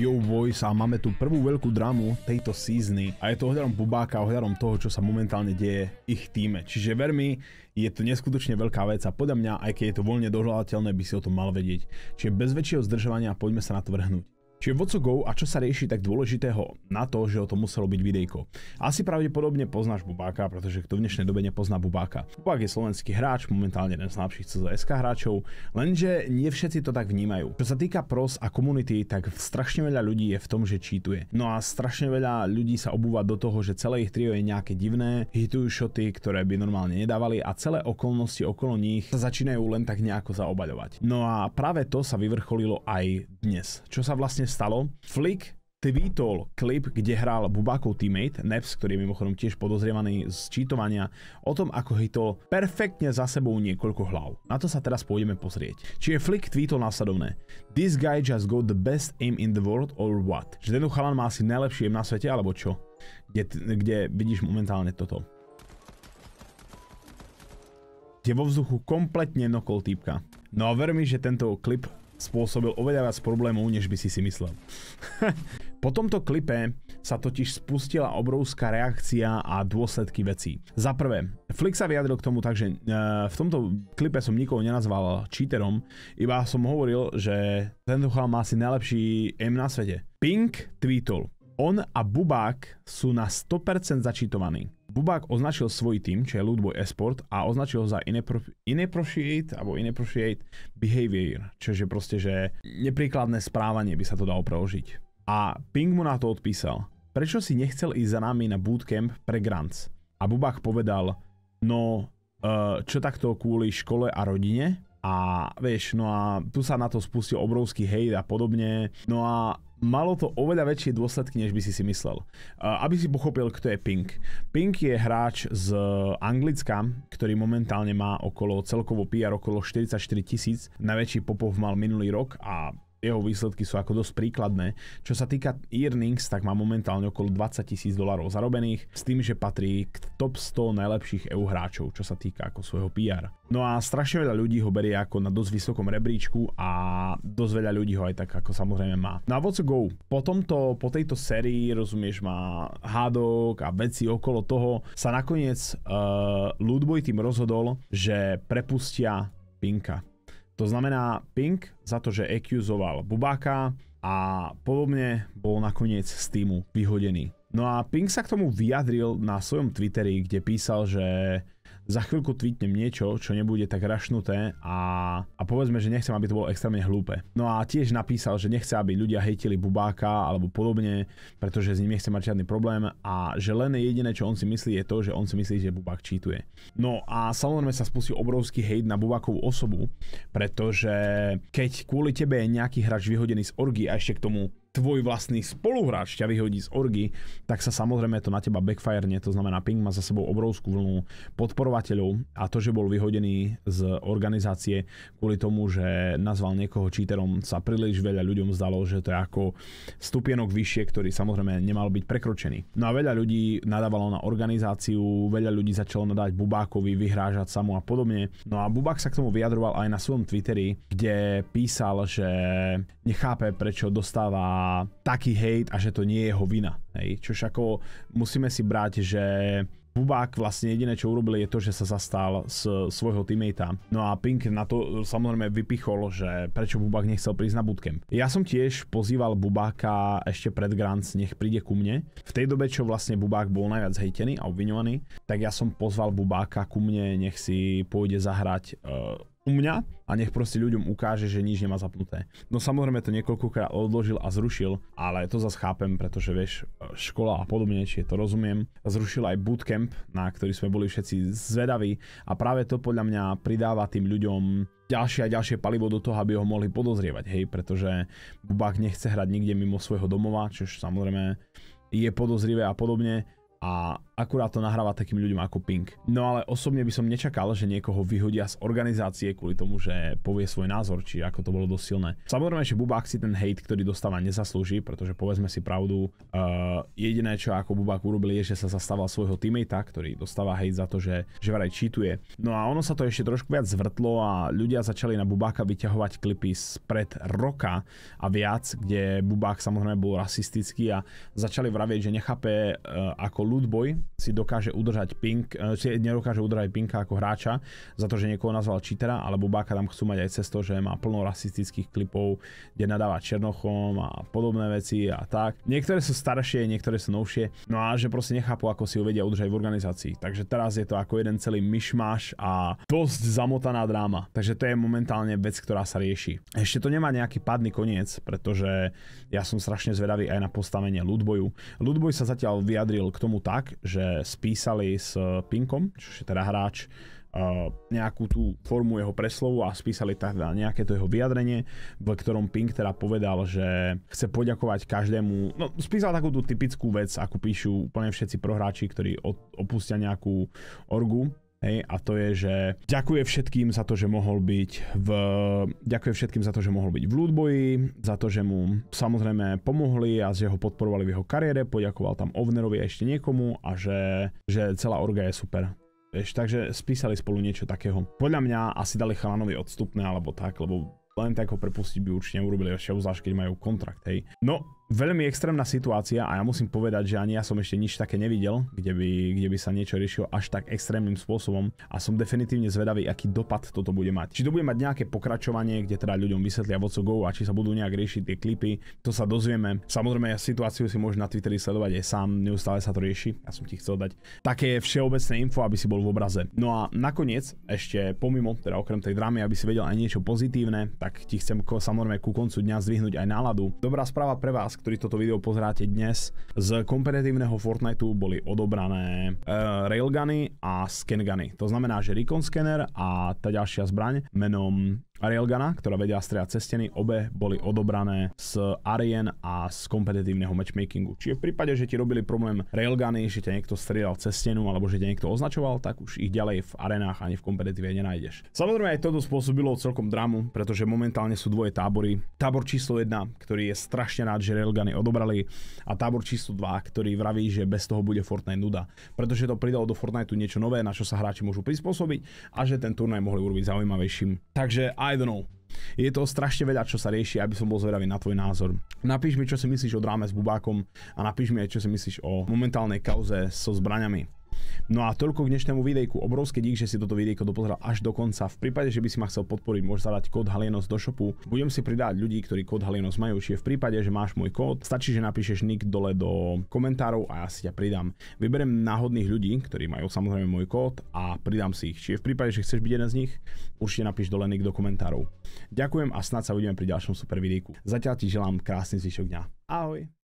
Yo Voice a máme tu prvú veľkú dramu tejto sízny a je to ohľadom Bubáka, ohľadom toho, čo sa momentálne deje ich týme. Čiže ver mi, je to neskutočne veľká vec a podľa mňa, aj keď je to voľne dohľadateľné, by si o tom mal vedieť. Čiže bez väčšieho zdržovania poďme sa na to vrhnúť. Čiže what's go a čo sa rieši tak dôležitého na to, že o tom muselo byť videjko. Asi pravdepodobne poznáš Bubáka, pretože kto v dnešnej dobe nepozná Bubáka. Bubák je slovenský hráč, momentálne jeden z najlepších CZSK hráčov, lenže nie všetci to tak vnímajú. Čo sa týka pros a komunity, tak strašne veľa ľudí je v tom, že čítuje. No a strašne veľa ľudí sa obúva do toho, že celé ich trio je nejaké divné, hitujú šoty, ktoré by normálne nedávali a celé okolnosti okolo nich sa začínajú len tak nejako zaobaľovať. No a práve to sa vyvrcholilo aj dnes. Čo sa vlastne stalo. Flick tweetol klip, kde hral Bubakov teammate, Neps, ktorý je mimochodom tiež podozrievaný z čítovania, o tom, ako hitol perfektne za sebou niekoľko hlav. Na to sa teraz pôjdeme pozrieť. Čiže Flick tweetol následovné. This guy just got the best aim in the world or what? Že tento chalan má asi najlepší aim na svete, alebo čo? Kde, kde vidíš momentálne toto. Je vo vzduchu kompletne nokol týpka. No a ver mi, že tento klip spôsobil oveľa viac problémov, než by si si myslel. po tomto klipe sa totiž spustila obrovská reakcia a dôsledky vecí. Za prvé, Flick sa vyjadril k tomu tak, že e, v tomto klipe som nikoho nenazval cheaterom, iba som hovoril, že tento chal má asi najlepší M na svete. Pink tweetol. On a Bubák sú na 100% začítovaní. Bubák označil svoj tým, čo je Ludboy Esport, a označil ho za inappropriate alebo inappropriate behavior, čiže proste, že nepríkladné správanie by sa to dalo preložiť. A Ping mu na to odpísal, prečo si nechcel ísť za nami na bootcamp pre grants? A Bubák povedal, no e, čo takto kvôli škole a rodine? A vieš, no a tu sa na to spustil obrovský hejt a podobne. No a malo to oveľa väčšie dôsledky, než by si si myslel. aby si pochopil, kto je Pink. Pink je hráč z Anglicka, ktorý momentálne má okolo celkovo PR okolo 44 tisíc. Najväčší popov mal minulý rok a jeho výsledky sú ako dosť príkladné. Čo sa týka earnings, tak má momentálne okolo 20 tisíc dolarov zarobených s tým, že patrí k top 100 najlepších EU hráčov, čo sa týka ako svojho PR. No a strašne veľa ľudí ho berie ako na dosť vysokom rebríčku a dosť veľa ľudí ho aj tak ako samozrejme má. Na no What's Go, po, tomto, po tejto sérii, rozumieš, má hádok a veci okolo toho, sa nakoniec uh, eh, Ludboy tým rozhodol, že prepustia Pinka to znamená, Pink za to, že accusoval Bubáka a podobne bol nakoniec z týmu vyhodený. No a Pink sa k tomu vyjadril na svojom Twitteri, kde písal, že za chvíľku tweetnem niečo, čo nebude tak rašnuté a, a povedzme, že nechcem, aby to bolo extrémne hlúpe. No a tiež napísal, že nechce, aby ľudia hejtili bubáka alebo podobne, pretože s ním nechce mať žiadny problém a že len jediné, čo on si myslí, je to, že on si myslí, že bubák čítuje. No a samozrejme sa spustil obrovský hejt na bubákovú osobu, pretože keď kvôli tebe je nejaký hráč vyhodený z orgy a ešte k tomu tvoj vlastný spoluhráč ťa vyhodí z orgy, tak sa samozrejme to na teba backfire, to znamená pink má za sebou obrovskú vlnu podporovateľov a to, že bol vyhodený z organizácie kvôli tomu, že nazval niekoho cheaterom, sa príliš veľa ľuďom zdalo, že to je ako stupienok vyššie, ktorý samozrejme nemal byť prekročený. No a veľa ľudí nadávalo na organizáciu, veľa ľudí začalo nadať Bubákovi, vyhrážať sa mu a podobne. No a Bubák sa k tomu vyjadroval aj na svojom Twitteri, kde písal, že nechápe, prečo dostáva a taký hejt a že to nie je jeho vina. Hej? Čož ako musíme si brať, že Bubák vlastne jediné, čo urobil, je to, že sa zastal z svojho teammatea. No a Pink na to samozrejme vypichol, že prečo Bubák nechcel prísť na bootcamp. Ja som tiež pozýval Bubáka ešte pred Grants, nech príde ku mne. V tej dobe, čo vlastne Bubák bol najviac hejtený a obviňovaný, tak ja som pozval Bubáka ku mne, nech si pôjde zahrať uh, u mňa a nech proste ľuďom ukáže, že nič nemá zapnuté. No samozrejme to niekoľkokrát odložil a zrušil, ale to zase chápem, pretože vieš, škola a podobne, či je to rozumiem. Zrušil aj bootcamp, na ktorý sme boli všetci zvedaví a práve to podľa mňa pridáva tým ľuďom ďalšie a ďalšie palivo do toho, aby ho mohli podozrievať, hej, pretože Bubák nechce hrať nikde mimo svojho domova, čo samozrejme je podozrivé a podobne a akurát to nahráva takým ľuďom ako Pink. No ale osobne by som nečakal, že niekoho vyhodia z organizácie kvôli tomu, že povie svoj názor, či ako to bolo dosť silné. Samozrejme, že Bubák si ten hate, ktorý dostáva, nezaslúži, pretože povedzme si pravdu, uh, jediné, čo ako Bubák urobil, je, že sa zastával svojho teammatea, ktorý dostáva hate za to, že, že vraj čítuje. No a ono sa to ešte trošku viac zvrtlo a ľudia začali na Bubáka vyťahovať klipy spred roka a viac, kde Bubák samozrejme bol rasistický a začali vravieť, že nechápe uh, ako ľudboj, si dokáže udržať ping, e, si nedokáže udržať pinka ako hráča za to, že niekoho nazval čítera, alebo Báka tam chcú mať aj cez to, že má plno rasistických klipov, kde nadáva Černochom a podobné veci a tak. Niektoré sú staršie, niektoré sú novšie, no a že proste nechápu, ako si ho vedia udržať v organizácii. Takže teraz je to ako jeden celý myšmaš a dosť zamotaná dráma. Takže to je momentálne vec, ktorá sa rieši. Ešte to nemá nejaký padný koniec, pretože ja som strašne zvedavý aj na postavenie Ludboju. Ludboj sa zatiaľ vyjadril k tomu tak, že že spísali s eh, Pinkom, čo je teda hráč, eh, nejakú tú formu jeho preslovu a spísali teda nejaké to jeho vyjadrenie, v ktorom Pink teda povedal, že chce poďakovať každému, no spísal takú tú typickú vec, ako píšu úplne všetci prohráči, ktorí opustia nejakú orgu Hej, a to je, že ďakuje všetkým za to, že mohol byť v... Ďakuje všetkým za to, že mohol byť v Lootboji, za to, že mu samozrejme pomohli a že ho podporovali v jeho kariére, poďakoval tam Ovnerovi a ešte niekomu a že, že celá orga je super. Vieš, takže spísali spolu niečo takého. Podľa mňa asi dali chalanovi odstupné alebo tak, lebo len tak ho prepustiť by určite urobili ešte obzvlášť, keď majú kontrakt, hej. No, veľmi extrémna situácia a ja musím povedať, že ani ja som ešte nič také nevidel, kde by, kde by sa niečo riešilo až tak extrémnym spôsobom a som definitívne zvedavý, aký dopad toto bude mať. Či to bude mať nejaké pokračovanie, kde teda ľuďom vysvetlia What's Go a či sa budú nejak riešiť tie klipy, to sa dozvieme. Samozrejme, ja situáciu si môžeš na Twitteri sledovať aj sám, neustále sa to rieši. Ja som ti chcel dať také všeobecné info, aby si bol v obraze. No a nakoniec, ešte pomimo, teda okrem tej drámy, aby si vedel aj niečo pozitívne, tak ti chcem samozrejme ku koncu dňa zdvihnúť aj náladu. Dobrá správa pre vás, ktorí toto video pozeráte dnes, z kompetitívneho Fortniteu boli odobrané e, railguny a scanguny. To znamená, že recon scanner a tá ďalšia zbraň menom Arielgana, ktorá vedia striať cez steny, obe boli odobrané z arien a z kompetitívneho matchmakingu. Čiže v prípade, že ti robili problém railguny, že ťa niekto strieľal cez stenu alebo že ťa niekto označoval, tak už ich ďalej v arenách ani v kompetitíve nenájdeš. Samozrejme aj toto spôsobilo celkom dramu, pretože momentálne sú dvoje tábory. Tábor číslo 1, ktorý je strašne rád, že railguny odobrali a tábor číslo 2, ktorý vraví, že bez toho bude Fortnite nuda, pretože to pridalo do Fortniteu niečo nové, na čo sa hráči môžu prispôsobiť a že ten turnaj mohli urobiť zaujímavejším. Takže i don't know. Je to strašne veľa, čo sa rieši, aby som bol zvedavý na tvoj názor. Napíš mi, čo si myslíš o dráme s Bubákom a napíš mi aj, čo si myslíš o momentálnej kauze so zbraňami. No a toľko k dnešnému videjku. Obrovské dík, že si toto videjko dopozeral až do konca. V prípade, že by si ma chcel podporiť, môžeš zadať kód Halienos do shopu. Budem si pridať ľudí, ktorí kód Halienos majú, čiže v prípade, že máš môj kód, stačí, že napíšeš nick dole do komentárov a ja si ťa pridám. Vyberiem náhodných ľudí, ktorí majú samozrejme môj kód a pridám si ich. Čiže v prípade, že chceš byť jeden z nich, určite napíš dole nick do komentárov. Ďakujem a snad sa uvidíme pri ďalšom super videjku. Zatiaľ ti želám krásny zvyšok dňa. Ahoj!